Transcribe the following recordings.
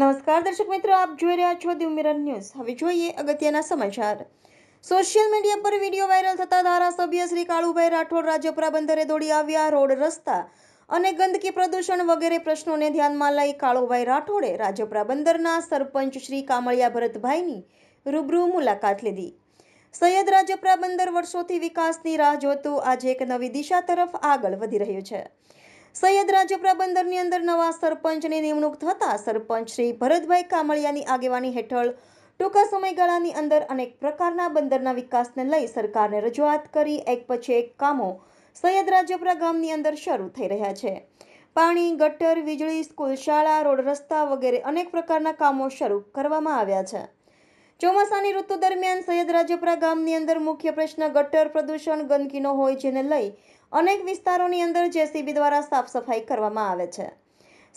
નમસ્કાર દર્શક મિત્રો આપ જોઈ રહ્યા છો દિવ મિરર ન્યૂઝ હવે જોઈએ અગત્યના સમાચાર સોશિયલ મીડિયા પર વિડીયો વાયરલ થતા ધારાસભ્ય શ્રી કાળુભાઈ રાઠોડ રાજપરા બંદરે દોડી આવ્યા રોડ રસ્તા અને ગંદકી પ્રદૂષણ વગેરે પ્રશ્નોને ધ્યાનમાં લઈ કાળુભાઈ રાઠોડે રાજપરા બંદરના સરપંચ શ્રી કામળિયા ભરતભાઈની રૂબરૂ મુલાકાત લીધી સૈયદ રાજપરા બંદર વર્ષોથી વિકાસની રાહ જોતું આજે એક નવી દિશા તરફ આગળ વધી રહ્યું છે સૈયદ રાજપરા બંદરની અંદર નવા સરપંચની નિમણૂક થતાં સરપંચ શ્રી ભરતભાઈ કામળિયાની આગેવાની હેઠળ ટૂંકા સમયગાળાની અંદર અનેક પ્રકારના બંદરના વિકાસને લઈ સરકારને રજૂઆત કરી એક પછી એક કામો સૈયદ રાજપરા ગામની અંદર શરૂ થઈ રહ્યા છે પાણી ગટર વીજળી સ્કૂલ શાળા રોડ રસ્તા વગેરે અનેક પ્રકારના કામો શરૂ કરવામાં આવ્યા છે ચોમાસાની ઋતુ દરમિયાન સૈયદ રાજપરા ગામની અંદર મુખ્ય પ્રશ્ન ગટર પ્રદૂષણ ગંદકીનો હોય જેને લઈ અનેક વિસ્તારોની અંદર જેસીબી દ્વારા સાફ સફાઈ કરવામાં આવે છે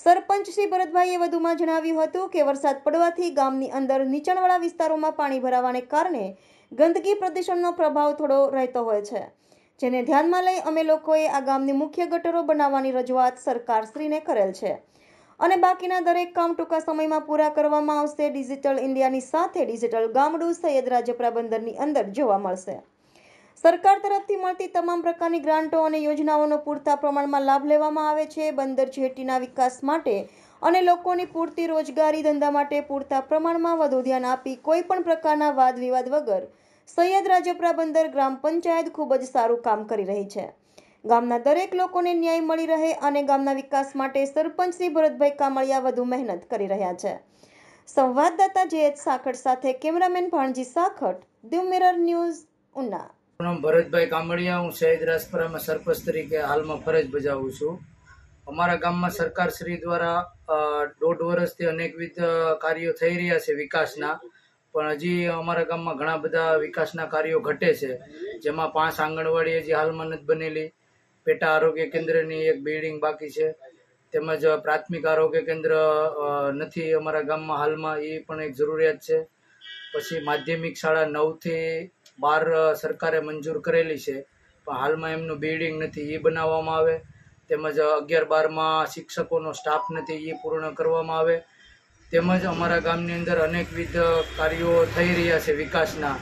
સરપંચ શ્રી ભરતભાઈએ વધુમાં જણાવ્યું હતું કે વરસાદ પડવાથી ગામની અંદર નીચાણવાળા વિસ્તારોમાં પાણી ભરાવાને કારણે ગંદકી પ્રદૂષણનો પ્રભાવ થોડો રહેતો હોય છે જેને ધ્યાનમાં લઈ અમે લોકોએ આ ગામની મુખ્ય ગટરો બનાવવાની રજૂઆત સરકારશ્રીને કરેલ છે અને બાકીના દરેક કામ ટૂંકા સમયમાં પૂરા કરવામાં આવશે ડિજિટલ ઇન્ડિયાની સાથે ડિજિટલ ગામડું સૈયદ રાજપરા બંદરની અંદર જોવા મળશે સરકાર તરફથી મળતી તમામ પ્રકારની ગ્રાન્ટો અને યોજનાઓનો પૂરતા પ્રમાણમાં લાભ લેવામાં આવે છે બંદર જેટીના વિકાસ માટે અને લોકોની પૂરતી રોજગારી ધંધા માટે પૂરતા પ્રમાણમાં વધુ ધ્યાન આપી કોઈપણ પ્રકારના વાદ વિવાદ વગર સૈયદ રાજપરા બંદર ગ્રામ પંચાયત ખૂબ જ સારું કામ કરી રહી છે ગામના દરેક લોકોને ન્યાય મળી રહે અને ગામના વિકાસ માટે સરપંચ શ્રી ભરતભાઈ કામળિયા વધુ મહેનત કરી રહ્યા છે સંવાદદાતા જેએચ સાખડ સાથે cameraman Bhanji Sakhad Diu Mirror News Una નામ ભરતભાઈ કામડિયા હું શહીદ રાજપરામાં સરપંચ તરીકે હાલમાં ફરજ બજાવું છું અમારા ગામમાં સરકારશ્રી દ્વારા દોઢ વર્ષથી અનેકવિધ કાર્યો થઈ રહ્યા છે વિકાસના પણ હજી અમારા ગામમાં ઘણા બધા વિકાસના કાર્યો ઘટે છે જેમાં પાંચ આંગણવાડી હજી હાલમાં નથી બનેલી પેટા આરોગ્ય કેન્દ્રની એક બિલ્ડિંગ બાકી છે તેમજ પ્રાથમિક આરોગ્ય કેન્દ્ર નથી અમારા ગામમાં હાલમાં એ પણ એક જરૂરિયાત છે પછી માધ્યમિક શાળા નવથી બાર સરકારે મંજૂર કરેલી છે પણ હાલમાં એમનું બિલ્ડિંગ નથી એ બનાવવામાં આવે તેમજ અગિયાર બારમાં શિક્ષકોનો સ્ટાફ નથી એ પૂર્ણ કરવામાં આવે તેમજ અમારા ગામની અંદર અનેકવિધ કાર્યો થઈ રહ્યા છે વિકાસના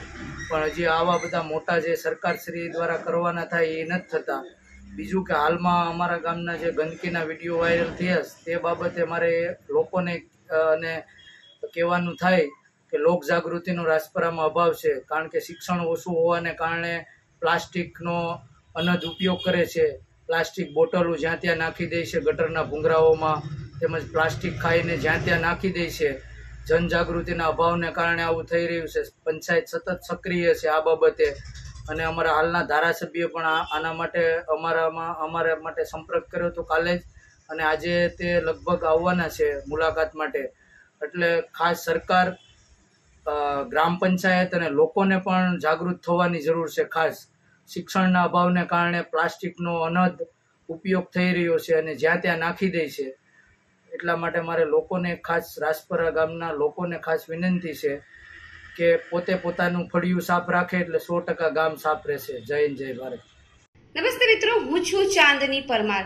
પણ હજી આવા બધા મોટા જે સરકારશ્રી દ્વારા કરવાના થાય એ નથી થતા બીજું કે હાલમાં અમારા ગામના જે ગંદકીના વિડીયો વાયરલ થયા તે બાબતે મારે લોકોને અને કહેવાનું થાય કે લોક જાગૃતિનો રાજપરામાં અભાવ છે કારણ કે શિક્ષણ ઓછું હોવાને કારણે પ્લાસ્ટિકનો અનદ ઉપયોગ કરે છે પ્લાસ્ટિક બોટલો જ્યાં ત્યાં નાખી દે છે ગટરના ભૂંગરાઓમાં તેમજ પ્લાસ્ટિક ખાઈને જ્યાં ત્યાં નાખી દે છે જનજાગૃતિના અભાવને કારણે આવું થઈ રહ્યું છે પંચાયત સતત સક્રિય છે આ બાબતે અને અમારા હાલના ધારાસભ્ય પણ આના માટે અમારામાં અમારા માટે સંપર્ક કર્યો હતો કાલે જ અને આજે તે લગભગ આવવાના છે મુલાકાત માટે એટલે ખાસ સરકાર ગ્રામ પંચાયત અને લોકોને પણ જાગૃત થવાની જરૂર છે ખાસ શિક્ષણના અભાવને કારણે પ્લાસ્ટિકનો અનદ ઉપયોગ થઈ રહ્યો છે અને જ્યાં ત્યાં નાખી દે છે એટલા માટે મારે લોકોને ખાસ રાસપરા ગામના લોકોને ખાસ વિનંતી છે કે પોતે પોતાનું ફળિયું સાફ રાખે એટલે સો ટકા ગામ સાફ રહેશે જય જય ભારત નમસ્તે મિત્રો હું છું ચાંદની પરમાર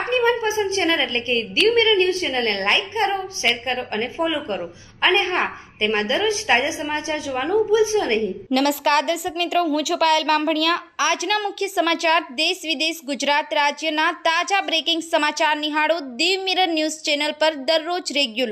આપની મનપસંદ ચેનલ એટલે કે દીવ મિરર ન્યૂઝ ચેનલને લાઇક કરો શેર કરો અને ફોલો કરો અને હા તેમાં દરરોજ તાજા સમાચાર જોવાનું ભૂલશો નહીં નમસ્કાર દર્શક મિત્રો હું છું પાયલ બામભણિયા આજના મુખ્ય સમાચાર દેશ વિદેશ ગુજરાત રાજ્યના તાજા બ્રેકિંગ સમાચાર નિહાળો દીવ મિરર ન્યૂઝ ચેનલ પર દરરોજ રેગ્યુલર